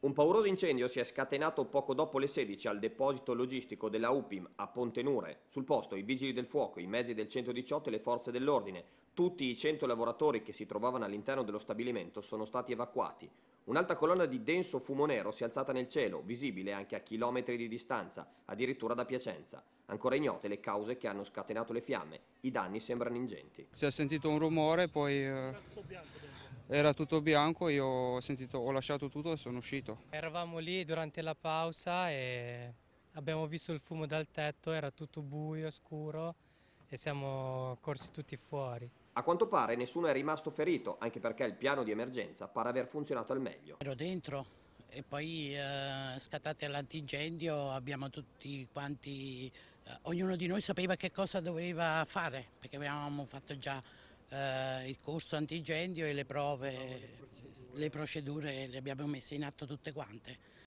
Un pauroso incendio si è scatenato poco dopo le 16 al deposito logistico della UPIM a Pontenure. Sul posto i vigili del fuoco, i mezzi del 118 e le forze dell'ordine. Tutti i 100 lavoratori che si trovavano all'interno dello stabilimento sono stati evacuati. Un'alta colonna di denso fumo nero si è alzata nel cielo, visibile anche a chilometri di distanza, addirittura da Piacenza. Ancora ignote le cause che hanno scatenato le fiamme. I danni sembrano ingenti. Si è sentito un rumore, poi... Eh era tutto bianco, io ho, sentito, ho lasciato tutto e sono uscito. Eravamo lì durante la pausa e abbiamo visto il fumo dal tetto, era tutto buio, scuro e siamo corsi tutti fuori. A quanto pare nessuno è rimasto ferito, anche perché il piano di emergenza pare aver funzionato al meglio. Ero dentro e poi eh, scattate l'antincendio abbiamo tutti quanti, eh, ognuno di noi sapeva che cosa doveva fare, perché avevamo fatto già eh, il corso antigendio e le prove, le procedure le abbiamo messe in atto tutte quante.